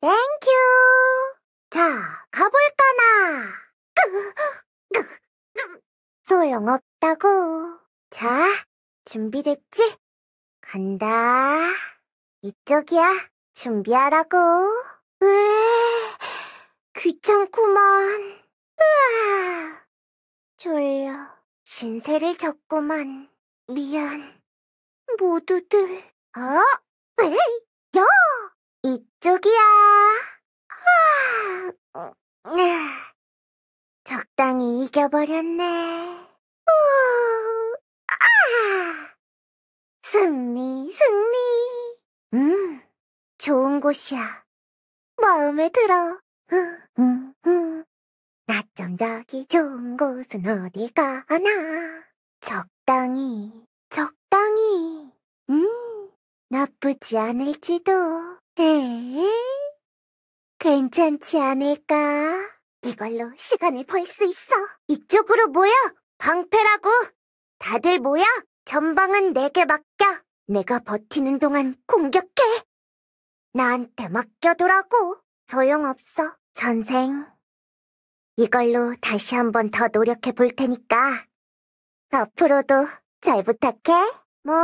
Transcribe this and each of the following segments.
땡큐. 자, 가볼까나. 소용없다고. 자, 준비됐지? 간다. 이쪽이야. 준비하라고. 으에, 귀찮구만. 으아, 졸려. 신세를 졌구만. 미안. 모두들. 어? 에이. 쪽이야. 아, 음, 음, 아, 적당히 이겨버렸네. 아. 승리, 승리. 음, 좋은 곳이야. 마음에 들어. 음, 음. 낮잠자기 음. 좋은 곳은 어디가 하나. 적당히, 적당히. 음, 나쁘지 않을지도. 에이, 음, 괜찮지 않을까? 이걸로 시간을 벌 수 있어. 이쪽으로 모여! 방패라고! 다들 모여! 전방은 내게 맡겨! 내가 버티는 동안 공격해! 나한테 맡겨두라고! 소용없어, 선생. 이걸로 다시 한 번 더 노력해 볼 테니까 앞으로도 잘 부탁해. 뭐,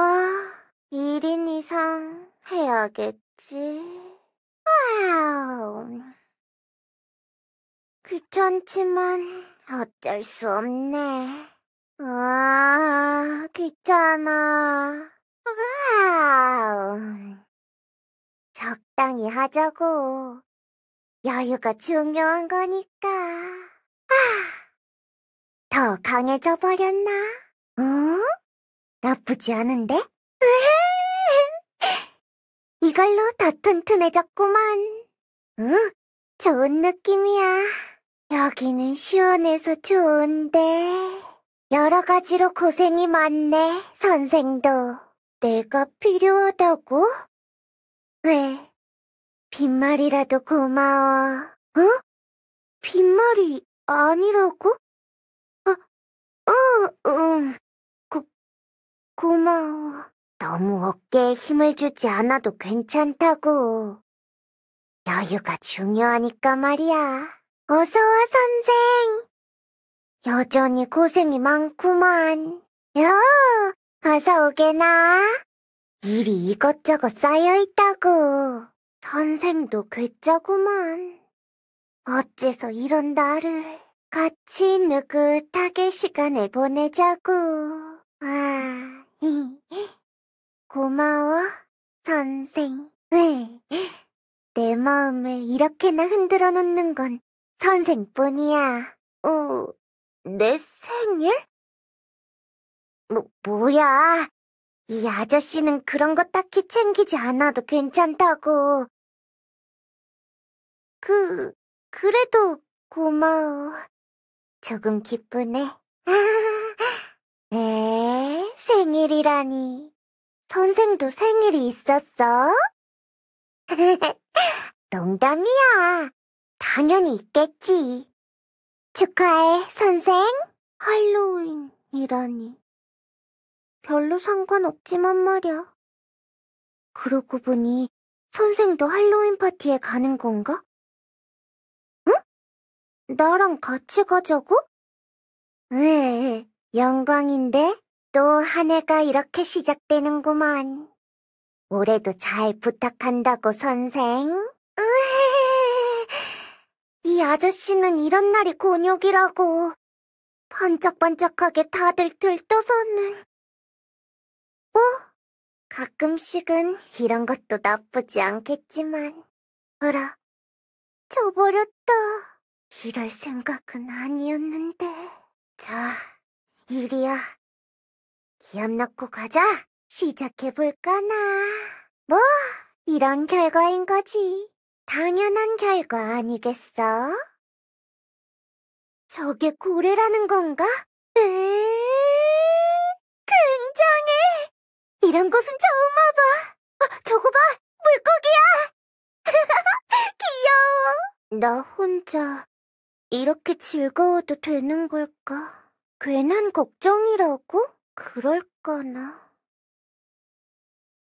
1인 이상 해야겠 있지. 와우. 귀찮지만 어쩔 수 없네. 아, 귀찮아. 와우. 적당히 하자고. 여유가 중요한 거니까. 아, 더 강해져 버렸나? 어? 나쁘지 않은데? 으흐. 이걸로 더 튼튼해졌구만. 응, 좋은 느낌이야. 여기는 시원해서 좋은데. 여러 가지로 고생이 많네, 선생도. 내가 필요하다고? 왜? 빈말이라도 고마워. 어? 빈말이 아니라고? 아, 어, 어, 음. 응. 고, 고마워. 너무 어깨에 힘을 주지 않아도 괜찮다고. 여유가 중요하니까 말이야. 어서와, 선생. 여전히 고생이 많구만. 야, 어서 오게나. 일이 이것저것 쌓여있다고. 선생도 괴짜구만. 어째서 이런 나를 같이 느긋하게 시간을 보내자고. 아, 히히. 고마워, 선생. 네. 내 마음을 이렇게나 흔들어 놓는 건 선생뿐이야. 어, 내 생일? 뭐, 뭐야. 이 아저씨는 그런 거 딱히 챙기지 않아도 괜찮다고. 그, 그래도 고마워. 조금 기쁘네. 에, 네, 생일이라니. 선생도 생일이 있었어? 농담이야. 당연히 있겠지. 축하해, 선생. 할로윈이라니. 별로 상관없지만 말이야. 그러고 보니 선생도 할로윈 파티에 가는 건가? 응? 나랑 같이 가자고? 에, 영광인데. 또한 해가 이렇게 시작되는구먼 올해도 잘 부탁한다고, 선생. 으헤헤. 이 아저씨는 이런 날이 곤욕이라고. 반짝반짝하게 다들 들떠서는. 뭐, 가끔씩은 이런 것도 나쁘지 않겠지만. 어라, 저버렸다. 이럴 생각은 아니었는데. 자, 이리야. 기업 넣고 가자. 시작해볼까나. 뭐, 이런 결과인 거지. 당연한 결과 아니겠어? 저게 고래라는 건가? 에이, 굉장해! 이런 곳은 처음 와봐! 어, 저거 봐! 물고기야! 귀여워! 나 혼자 이렇게 즐거워도 되는 걸까? 괜한 걱정이라고? 그럴 까나